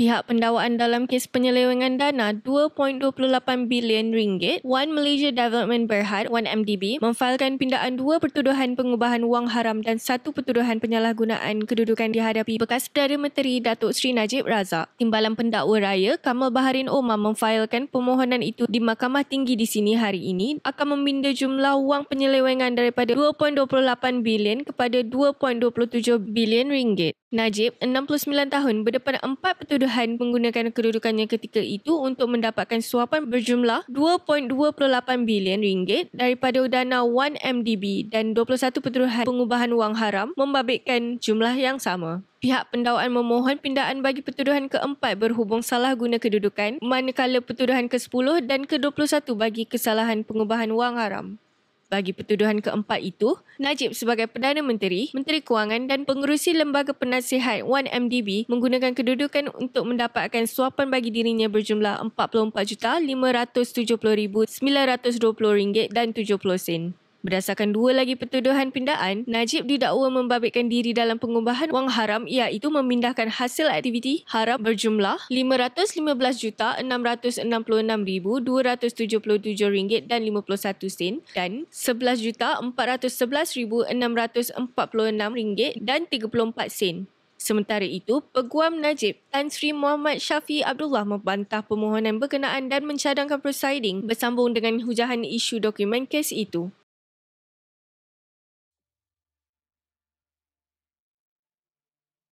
pihak pendawaan dalam kes penyelewengan dana 2.28 bilion ringgit, One Malaysia Development Berhad, 1MDB, memfailkan pindaan dua pertuduhan pengubahan wang haram dan satu pertuduhan penyalahgunaan kedudukan dihadapi bekas Perdana Menteri Datuk Seri Najib Razak. Timbalan pendakwa raya, Kamal Baharin Omar memfailkan permohonan itu di Mahkamah Tinggi di sini hari ini akan meminda jumlah wang penyelewengan daripada 2.28 bilion kepada 2.27 bilion ringgit. Najib, 69 tahun, berdepan empat pertuduhan kebolehan menggunakan kedudukannya ketika itu untuk mendapatkan suapan berjumlah 2.28 bilion ringgit daripada dana 1MDB dan 21 Penteruhan Pengubahan Wang Haram membabitkan jumlah yang sama. Pihak pendakwaan memohon pindaan bagi pertuduhan keempat berhubung salah guna kedudukan manakala pertuduhan ke-10 dan ke-21 bagi kesalahan pengubahan wang haram. Bagi pertuduhan keempat itu, Najib sebagai Perdana Menteri, Menteri Kewangan dan Pengurusi Lembaga Penasihat 1MDB menggunakan kedudukan untuk mendapatkan suapan bagi dirinya berjumlah RM44,570,920 dan 70 sen. Berdasarkan dua lagi pertuduhan pindaan, Najib didakwa membabitkan diri dalam pengubahan wang haram iaitu memindahkan hasil aktiviti haram berjumlah RM515,666,277 dan 51 sen dan RM11,411,646 dan 34 sen. Sementara itu, Peguam Najib Tan Sri Muhammad Syafi Abdullah membantah permohonan berkenaan dan mencadangkan prosiding bersambung dengan hujahan isu dokumen kes itu.